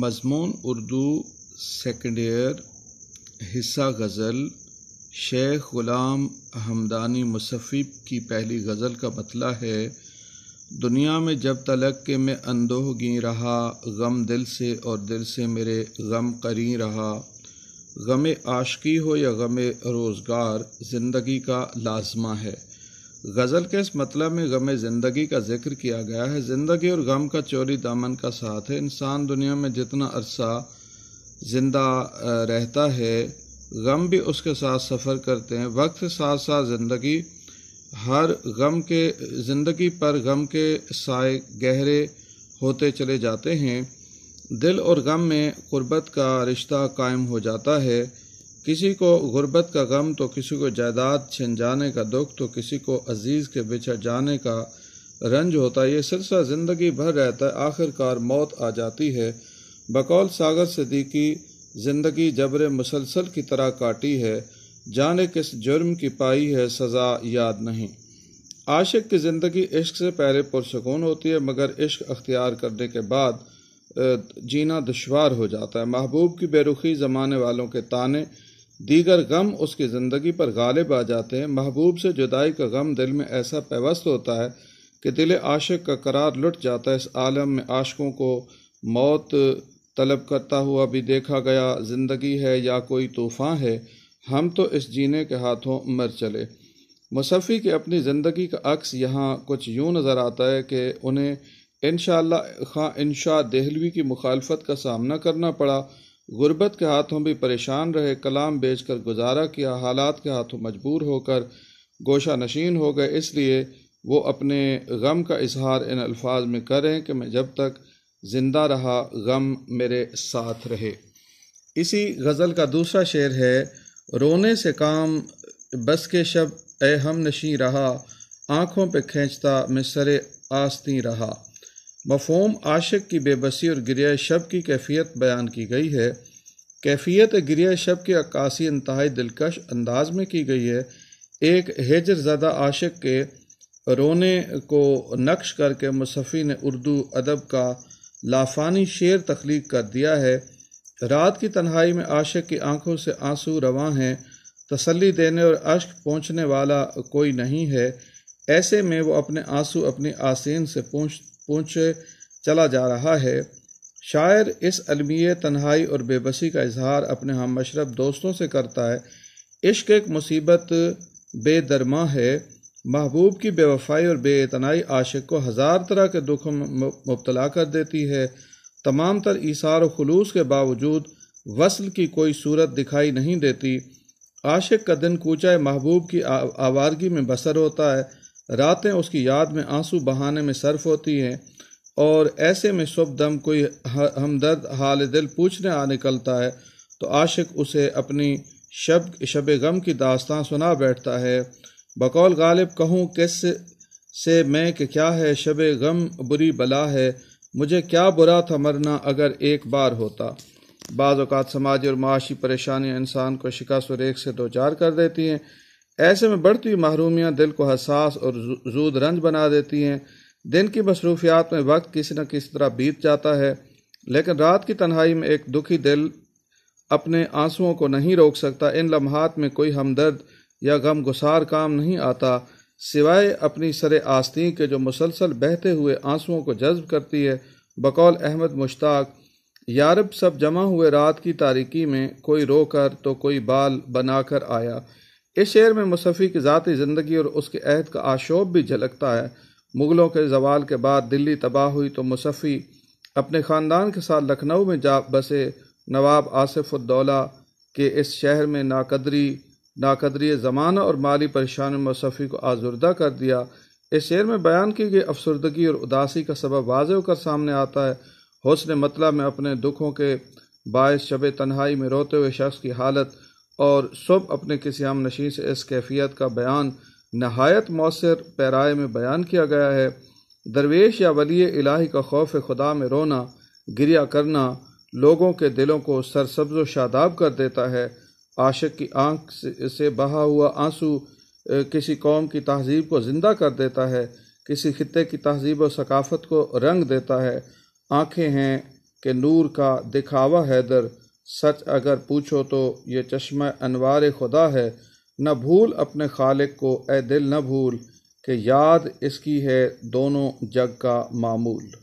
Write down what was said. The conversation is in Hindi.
मजमून उर्दू सेकेंड ईयर हिस्सा गज़ल शेख ग़ुलाम हमदानी मुसफ़ी की पहली गज़ल का मतला है दुनिया में जब तलक के मैं अंदोह गी रहा गम दिल से और दिल से मेरे गम करी रहा गम आशकी हो या गम रोज़गार ज़िंदगी का लाजमा है गज़ल के इस मतलब में गम ज़िंदगी का जिक्र किया गया है ज़िंदगी और गम का चोरी दामन का साथ है इंसान दुनिया में जितना अरसा ज़िंदा रहता है गम भी उसके साथ सफ़र करते हैं वक्त के साथ साथ ज़िंदगी हर गम के ज़िंदगी पर गम के साय गहरे होते चले जाते हैं दिल और गम में क़ुरबत का रिश्ता कायम हो जाता है किसी को गुर्बत का गम तो किसी को जायदाद छिन जाने का दुख तो किसी को अजीज़ के बिछड़ जाने का रंज होता है ये सिलसिला ज़िंदगी भर रहता है आखिरकार मौत आ जाती है बकौल सागर सदीकी ज़िंदगी जबर मुसलसल की तरह काटी है जाने किस जुर्म की पाई है सज़ा याद नहीं आशिक की ज़िंदगी इश्क से पहले पुरसकून होती है मगर इश्क अख्तियार करने के बाद जीना दुशवार हो जाता है महबूब की बेरुखी ज़माने वालों के ताने दीगर गम उसकी ज़िंदगी पर गालिब आ जाते हैं महबूब से जुदाई का गम दिल में ऐसा पेवस्त होता है कि दिल आशिक का करार लुट जाता है इस आलम में आशकों को मौत तलब करता हुआ भी देखा गया ज़िंदगी है या कोई तूफ़ान है हम तो इस जीने के हाथों मर चले मुसफ़ी के अपनी ज़िंदगी का अक्स यहाँ कुछ यूँ नज़र आता है कि उन्हें इन शाह इनशा दहलवी की मुखालफत का सामना करना पड़ा गुर्बत के हाथों भी परेशान रहे कलाम बेच कर गुजारा किया हालात के हाथों मजबूर होकर गोशा नशीन हो गए इसलिए वो अपने गम का इजहार इन अल्फाज में करें कि मैं जब तक ज़िंदा रहा गम मेरे साथ रहे इसी गज़ल का दूसरा शेर है रोने से काम बस के शब ए हम नशी रहा आँखों पे खींचता मैं सरे आस्ती रहा मफहम आशिक की बेबसी और गिरिया शब की कैफियत बयान की गई है कैफियत गिरिया शब की अक्सी इंतहाई दिलकश अंदाज में की गई है एक हेजर ज़दा आशिक के रोने को नक्श करके मुसफ़ी ने उर्दू अदब का लाफानी शेर तख्लीक कर दिया है रात की तन्हाई में आशिक की आंखों से आंसू रवा हैं तसल्ली देने और अश्क पहुँचने वाला कोई नहीं है ऐसे में वो अपने आंसू अपनी आसीन से पहुँच पूछ चला जा रहा है शायर इस अलमिय तन्हाई और बेबसी का इजहार अपने हम मशरब दोस्तों से करता है इश्क एक मुसीबत बेदरमा है महबूब की बेवफाई और बेतनाई आशिक को हज़ार तरह के दुख मुबतला कर देती है तमाम तर ईसार और खलूस के बावजूद वसल की कोई सूरत दिखाई नहीं देती आशिक का दिन कूचा महबूब की आवारगी में बसर होता है रातें उसकी याद में आंसू बहाने में सर्फ होती हैं और ऐसे में सुबह दम कोई हमदर्द हाल दिल पूछने आ निकलता है तो आशिक उसे अपनी शब शब गम की दास्तां सुना बैठता है बकौल गालिब कहूँ किस से मैं कि क्या है शब गम बुरी बला है मुझे क्या बुरा था मरना अगर एक बार होता बाज़ात समाजी और माशी परेशानियाँ इंसान को शिकस्त रेख से दो चार कर देती हैं ऐसे में बढ़ती हुई महरूमियाँ दिल को हसास और जूद रंज बना देती हैं दिन की मसरूफियात में वक्त किसी न किसी तरह बीत जाता है लेकिन रात की तन्हाई में एक दुखी दिल अपने आंसुओं को नहीं रोक सकता इन लम्हात में कोई हमदर्द या गम गुसार काम नहीं आता सिवाय अपनी सर आस्ती के जो मुसलसल बहते हुए आंसुओं को जज्ब करती है बकौल अहमद मुश्ताक यारब सब जमा हुए रात की तारीकी में कोई रोकर तो कोई बाल बनाकर आया इस शेर में मुसफ़ी की ज़ाती ज़िंदगी और उसके अहद का आशोब भी झलकता है मुग़लों के जवाल के बाद दिल्ली तबाह हुई तो मुसफ़ी अपने ख़ानदान के साथ लखनऊ में जा बसे नवाब आसफ़ुद्दौला के इस शहर में नाकदरी नाकदरी ज़माना और माली परेशानी मुसफ़ी को आजुर्दा कर दिया इस शेर में बयान की गई अफसरदगी और उदासी का सबब वाज होकर सामने आता है हौसले मतला में अपने दुखों के बायस शब तन्हाई में रोते हुए शख्स की हालत और सब अपने किसी आम नशी से इस कैफियत का बयान नहायत मौसर पैराए में बयान किया गया है दरवेश या वली इलाही का खौफ खुदा में रोना गिरिया करना लोगों के दिलों को सरसब्ज शादाब कर देता है आशिक की आंख से बहा हुआ आंसू किसी कौम की तहजीब को ज़िंदा कर देता है किसी खत्े की तहजीब और सकाफ़त को रंग देता है आँखें हैं कि नूर का दिखावा हैदर सच अगर पूछो तो ये चश्म अनवार खुदा है न भूल अपने खालिक को ए दिल न भूल कि याद इसकी है दोनों जग का मामूल